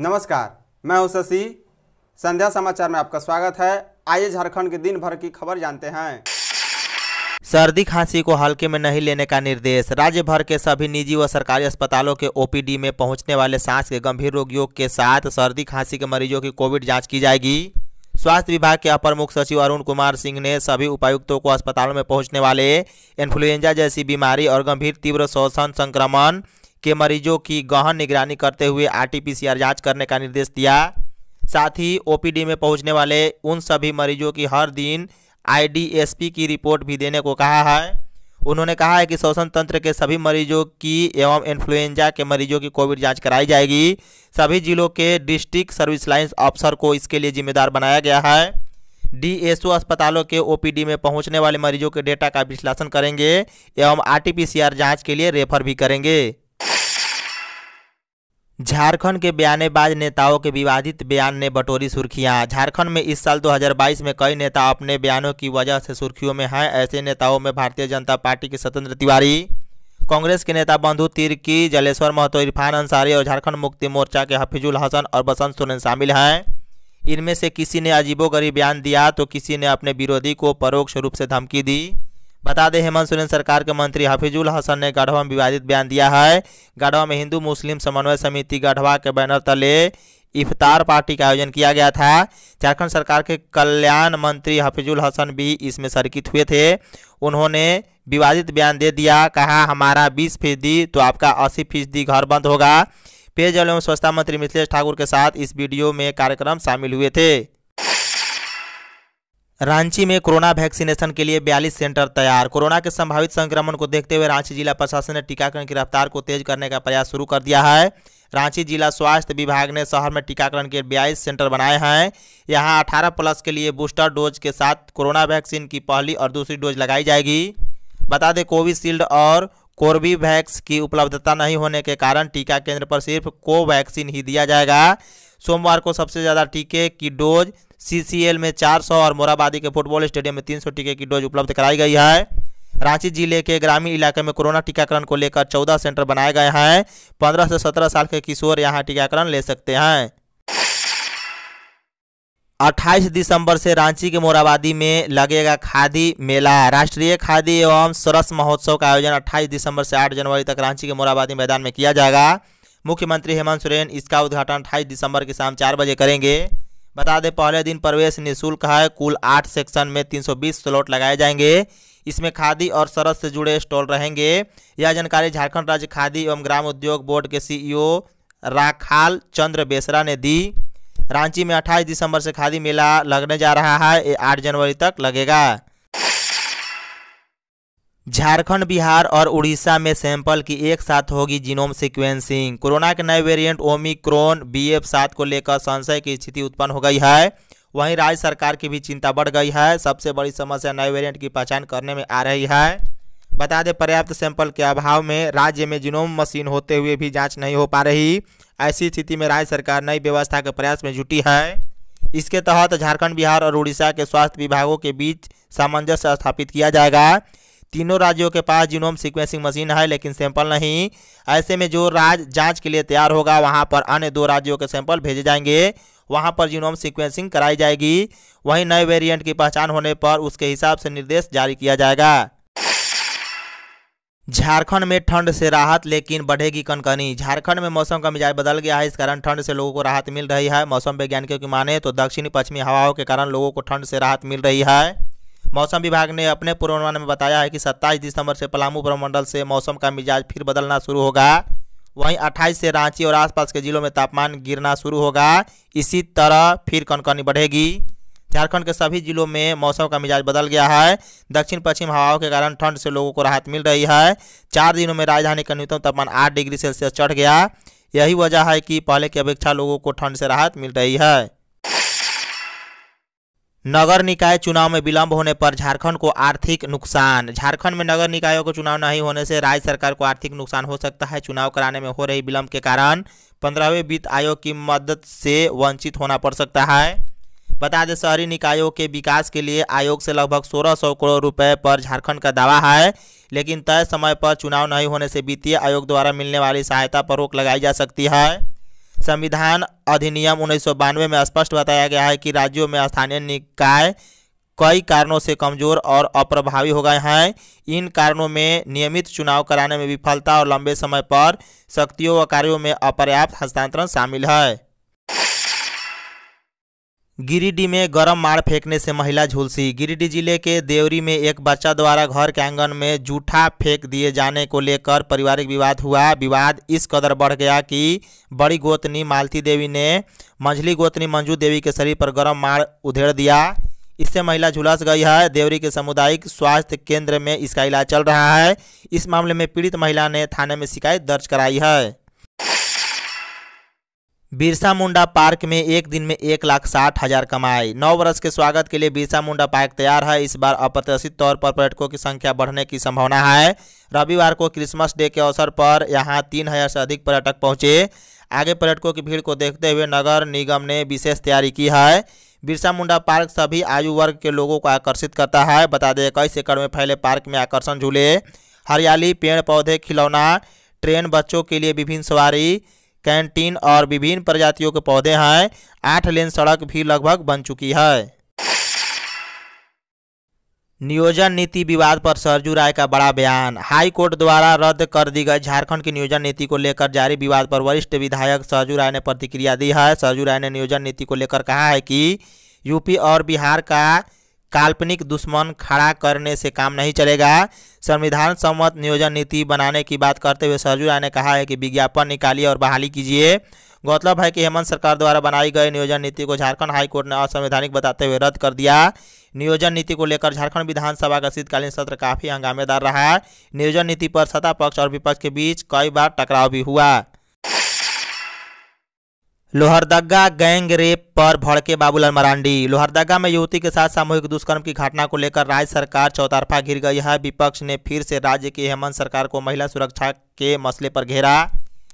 नमस्कार मैं हूं शशि संध्या समाचार में आपका स्वागत है आइए झारखंड के दिन भर की खबर जानते हैं सर्दी खांसी को हल्के में नहीं लेने का निर्देश राज्य भर के सभी निजी व सरकारी अस्पतालों के ओपीडी में पहुंचने वाले सांस के गंभीर रोगियों के साथ सर्दी खांसी के मरीजों की कोविड जांच की जाएगी स्वास्थ्य विभाग के अपर मुख्य सचिव अरुण कुमार सिंह ने सभी उपायुक्तों को अस्पतालों में पहुंचने वाले इन्फ्लुएंजा जैसी बीमारी और गंभीर तीव्र शोषण संक्रमण के मरीजों की गहन निगरानी करते हुए आरटीपीसीआर जांच करने का निर्देश दिया साथ ही ओपीडी में पहुंचने वाले उन सभी मरीजों की हर दिन आईडीएसपी की रिपोर्ट भी देने को कहा है उन्होंने कहा है कि श्वसन तंत्र के सभी मरीजों की एवं इन्फ्लुएंजा के मरीजों की कोविड जांच कराई जाएगी सभी जिलों के डिस्ट्रिक्ट सर्विस लाइन्स ऑफिसर को इसके लिए जिम्मेदार बनाया गया है डीएसओ अस्पतालों के ओपीडी में पहुंचने वाले मरीजों के डेटा का विश्लेषण करेंगे एवं आरटीपीसीआर जांच के लिए रेफर भी करेंगे झारखंड के बयानेबाज नेताओं के विवादित बयान ने बटोरी सुर्खियां झारखंड में इस साल 2022 में कई नेता अपने बयानों की वजह से सुर्खियों में हैं ऐसे नेताओं में भारतीय जनता पार्टी के स्वतंत्र तिवारी कांग्रेस के नेता बंधु तिरकी जलेश्वर महतो इरफान अंसारी और झारखंड मुक्ति मोर्चा के हफीजुल हसन और बसंत सोरेन शामिल हैं इनमें से किसी ने अजीबोगरीब बयान दिया तो किसी ने अपने विरोधी को परोक्ष रूप से धमकी दी बता दें हेमंत सोरेन सरकार के मंत्री हफीजुल हसन ने गढ़वा में विवादित बयान दिया है गढ़वा में हिंदू मुस्लिम समन्वय समिति गढ़वा के बैनर तले इफ्तार पार्टी का आयोजन किया गया था झारखंड सरकार के कल्याण मंत्री हफीजुल हसन भी इसमें शर्कित हुए थे उन्होंने विवादित बयान दे दिया कहा हमारा बीस फीसदी तो आपका अस्सी फीसदी घर बंद होगा पेयजल एवं स्वच्छता मंत्री मिथिलेश ठाकुर के साथ इस वीडियो में कार्यक्रम शामिल हुए थे रांची में कोरोना वैक्सीनेशन के लिए 42 सेंटर तैयार कोरोना के संभावित संक्रमण को देखते हुए रांची जिला प्रशासन ने टीकाकरण की रफ्तार को तेज करने का प्रयास शुरू कर दिया है रांची जिला स्वास्थ्य विभाग ने शहर में टीकाकरण के बयालीस सेंटर बनाए हैं यहां 18 प्लस के लिए बूस्टर डोज के साथ कोरोना वैक्सीन की पहली और दूसरी डोज लगाई जाएगी बता दें कोविशील्ड और कोर्बीवैक्स की उपलब्धता नहीं होने के कारण टीका केंद्र पर सिर्फ कोवैक्सीन ही दिया जाएगा सोमवार को सबसे ज़्यादा टीके की डोज सीसीएल में 400 और मोराबादी के फुटबॉल स्टेडियम में 300 टीके की डोज उपलब्ध कराई गई है रांची जिले के ग्रामीण इलाके में कोरोना टीकाकरण को लेकर 14 सेंटर बनाए गए हैं 15 से 17 साल के किशोर यहां टीकाकरण ले सकते हैं 28 दिसंबर से रांची के मोराबादी में लगेगा खादी मेला राष्ट्रीय खादी एवं सरस महोत्सव का आयोजन 28 दिसंबर से 8 जनवरी तक रांची के मोराबादी मैदान में किया जाएगा मुख्यमंत्री हेमंत सोरेन इसका उद्घाटन अट्ठाईस दिसंबर की शाम चार बजे करेंगे बता दें पहले दिन प्रवेश निःशुल्क है कुल आठ सेक्शन में 320 स्लॉट लगाए जाएंगे इसमें खादी और सरस से जुड़े स्टॉल रहेंगे यह जानकारी झारखंड राज्य खादी एवं ग्राम उद्योग बोर्ड के सीईओ राखाल चंद्र बेसरा ने दी रांची में 28 दिसंबर से खादी मेला लगने जा रहा है ये आठ जनवरी तक लगेगा झारखंड बिहार और उड़ीसा में सैंपल की एक साथ होगी जीनोम सीक्वेंसिंग कोरोना के नए वेरिएंट ओमिक्रोन बी एफ सात को लेकर संशय की स्थिति उत्पन्न हो गई है वहीं राज्य सरकार की भी चिंता बढ़ गई है सबसे बड़ी समस्या नए वेरिएंट की पहचान करने में आ रही है बता दें पर्याप्त सैंपल के अभाव में राज्य में जिनोम मशीन होते हुए भी जाँच नहीं हो पा रही ऐसी स्थिति में राज्य सरकार नई व्यवस्था के प्रयास में जुटी है इसके तहत झारखंड बिहार और उड़ीसा के स्वास्थ्य विभागों के बीच सामंजस्य स्थापित किया जाएगा तीनों राज्यों के पास जीनोम सीक्वेंसिंग मशीन है लेकिन सैंपल नहीं ऐसे में जो राज्य जांच के लिए तैयार होगा वहां पर अन्य दो राज्यों के सैंपल भेजे जाएंगे वहां पर जीनोम सीक्वेंसिंग कराई जाएगी वहीं नए वेरिएंट की पहचान होने पर उसके हिसाब से निर्देश जारी किया जाएगा झारखंड में ठंड से राहत लेकिन बढ़ेगी कनकनी झारखंड में मौसम का मिजाज बदल गया है इस कारण ठंड से लोगों को राहत मिल रही है मौसम वैज्ञानिकों की माने तो दक्षिणी पश्चिमी हवाओं के कारण लोगों को ठंड से राहत मिल रही है मौसम विभाग ने अपने पूर्वानुमान में बताया है कि सत्ताईस दिसंबर से पलामू प्रमंडल से मौसम का मिजाज फिर बदलना शुरू होगा वहीं 28 से रांची और आसपास के जिलों में तापमान गिरना शुरू होगा इसी तरह फिर कनकनी बढ़ेगी झारखंड के सभी जिलों में मौसम का मिजाज बदल गया है दक्षिण पश्चिम हवाओं के कारण ठंड से लोगों को राहत मिल रही है चार दिनों में राजधानी का न्यूनतम तापमान आठ डिग्री सेल्सियस चढ़ गया यही वजह है कि पहले की अपेक्षा लोगों को ठंड से राहत मिल रही है नगर निकाय चुनाव में विलंब होने पर झारखंड को आर्थिक नुकसान झारखंड में नगर निकायों को चुनाव नहीं होने से राज्य सरकार को आर्थिक नुकसान हो सकता है चुनाव कराने में हो रही विलंब के कारण पंद्रहवें वित्त आयोग की मदद से वंचित होना पड़ सकता है बता दें शहरी निकायों के विकास के लिए आयोग से लगभग सोलह सौ करोड़ रुपए पर झारखंड का दावा है लेकिन तय समय पर चुनाव नहीं होने से वित्तीय आयोग द्वारा मिलने वाली सहायता पर रोक लगाई जा सकती है संविधान अधिनियम उन्नीस में स्पष्ट बताया गया है कि राज्यों में स्थानीय निकाय कई कारणों से कमजोर और अप्रभावी हो गए हैं इन कारणों में नियमित चुनाव कराने में विफलता और लंबे समय पर शक्तियों व कार्यों में अपर्याप्त हस्तांतरण शामिल है गिरिडीह में गरम मार फेंकने से महिला झुलसी गिरिडीह जिले के देवरी में एक बच्चा द्वारा घर के आंगन में जूठा फेंक दिए जाने को लेकर पारिवारिक विवाद हुआ विवाद इस कदर बढ़ गया कि बड़ी गोतनी मालती देवी ने मंझली गोतनी मंजू देवी के शरीर पर गरम मार उधेड़ दिया इससे महिला झुलस गई है देवरी के सामुदायिक स्वास्थ्य केंद्र में इसका इलाज चल रहा है इस मामले में पीड़ित महिला ने थाने में शिकायत दर्ज कराई है बिरसा मुंडा पार्क में एक दिन में एक लाख साठ हजार कमाए नौ वर्ष के स्वागत के लिए बिरसा मुंडा पार्क तैयार है इस बार अप्रत्याशित तौर पर पर्यटकों की संख्या बढ़ने की संभावना है रविवार को क्रिसमस डे के अवसर पर यहां तीन हजार से अधिक पर्यटक पहुंचे आगे पर्यटकों की भीड़ को देखते हुए नगर निगम ने विशेष तैयारी की है बिरसा मुंडा पार्क सभी आयु वर्ग के लोगों को आकर्षित करता है बता दें इक्कीस एकड़ में फैले पार्क में आकर्षण झूले हरियाली पेड़ पौधे खिलौना ट्रेन बच्चों के लिए विभिन्न सवारी कैंटीन और विभिन्न प्रजातियों के पौधे हैं आठ लेन सड़क भी लगभग बन चुकी है नियोजन नीति विवाद पर सरजू राय का बड़ा बयान हाई कोर्ट द्वारा रद्द कर दी गई झारखंड की नियोजन नीति को लेकर जारी विवाद पर वरिष्ठ विधायक सरजू राय ने प्रतिक्रिया दी है सरजू राय ने नियोजन नीति को लेकर कहा है कि यूपी और बिहार का काल्पनिक दुश्मन खड़ा करने से काम नहीं चलेगा संविधान सम्मत नियोजन नीति बनाने की बात करते हुए सरजू राय ने कहा है कि विज्ञापन निकालिए और बहाली कीजिए गौरतलब है कि हेमंत सरकार द्वारा बनाई गई नियोजन नीति को झारखंड हाईकोर्ट ने असंवैधानिक बताते हुए रद्द कर दिया नियोजन नीति को लेकर झारखंड विधानसभा का शीतकालीन सत्र काफी हंगामेदार रहा नियोजन नीति पर सत्ता पक्ष और विपक्ष के बीच कई बार टकराव भी हुआ लोहरदगा गैंग रेप पर भड़के बाबूलाल मरांडी लोहरदगा में युवती के साथ सामूहिक दुष्कर्म की घटना को लेकर राज्य सरकार चौतरफा घिर गई है विपक्ष ने फिर से राज्य की हेमंत सरकार को महिला सुरक्षा के मसले पर घेरा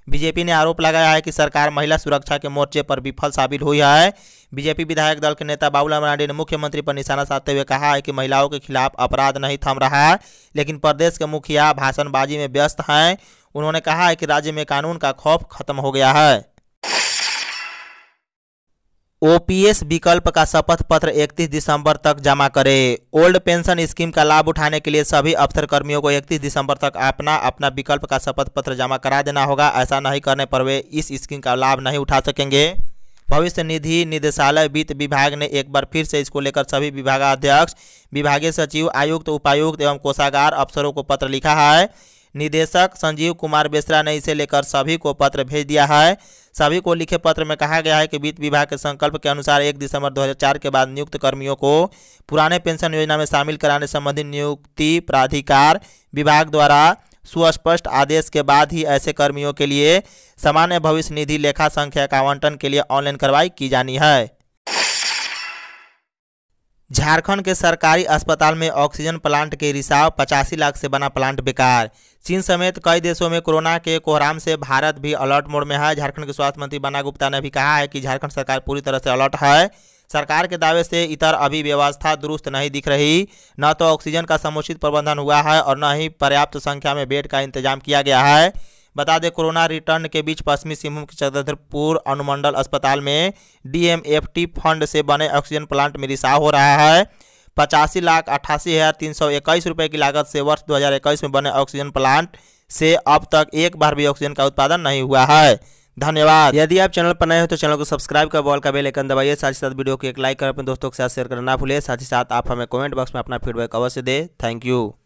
बीजेपी ने आरोप लगाया है कि सरकार महिला सुरक्षा के मोर्चे पर विफल साबित हुई है बीजेपी विधायक दल के नेता बाबूलाल मरांडी ने मुख्यमंत्री पर निशाना साधते हुए कहा है कि महिलाओं के खिलाफ अपराध नहीं थम रहा है लेकिन प्रदेश के मुखिया भाषणबाजी में व्यस्त हैं उन्होंने कहा है कि राज्य में कानून का खौफ खत्म हो गया है ओपीएस विकल्प का शपथ पत्र 31 दिसंबर तक जमा करें ओल्ड पेंशन स्कीम का लाभ उठाने के लिए सभी अफसर कर्मियों को 31 दिसंबर तक अपना अपना विकल्प का शपथ पत्र जमा करा देना होगा ऐसा नहीं करने पर वे इस स्कीम का लाभ नहीं उठा सकेंगे भविष्य निधि निदेशालय वित्त विभाग ने एक बार फिर से इसको लेकर सभी विभागाध्यक्ष विभागीय सचिव आयुक्त उपायुक्त एवं कोषागार अफसरों को पत्र लिखा है निदेशक संजीव कुमार बेसरा ने इसे लेकर सभी को पत्र भेज दिया है सभी को लिखे पत्र में कहा गया है कि वित्त विभाग के संकल्प के अनुसार 1 दिसंबर 2004 के बाद नियुक्त कर्मियों को पुराने पेंशन योजना में शामिल कराने संबंधी नियुक्ति प्राधिकार विभाग द्वारा सुस्पष्ट आदेश के बाद ही ऐसे कर्मियों के लिए सामान्य भविष्य निधि लेखा संख्या का आवंटन के लिए ऑनलाइन कार्रवाई की जानी है झारखंड के सरकारी अस्पताल में ऑक्सीजन प्लांट के रिसाव पचासी लाख से बना प्लांट बेकार चीन समेत कई देशों में कोरोना के कोहराम से भारत भी अलर्ट मोड में है झारखंड के स्वास्थ्य मंत्री बना गुप्ता ने भी कहा है कि झारखंड सरकार पूरी तरह से अलर्ट है सरकार के दावे से इतर अभी व्यवस्था दुरुस्त नहीं दिख रही न तो ऑक्सीजन का समुचित प्रबंधन हुआ है और न ही पर्याप्त संख्या में बेड का इंतजाम किया गया है बता दें कोरोना रिटर्न के बीच पश्चिमी सिंहभूम के चंद्रपुर अनुमंडल अस्पताल में डीएमएफटी फंड से बने ऑक्सीजन प्लांट में रिसाव हो रहा है पचासी लाख अट्ठासी हज़ार तीन सौ इक्कीस रुपये की लागत से वर्ष 2021 में बने ऑक्सीजन प्लांट से अब तक एक बार भी ऑक्सीजन का उत्पादन नहीं हुआ है धन्यवाद यदि आप चैनल पर नए हो तो चैनल को सब्सक्राइब कर बॉल का बेल आइकन दबाइए साथ ही साथ वीडियो को एक लाइक कर अपने दोस्तों के साथ शेयर करना ना भूलिए साथ ही साथ आप हमें कमेंट बॉक्स में अपना फीडबैक अवश्य दें थैंक यू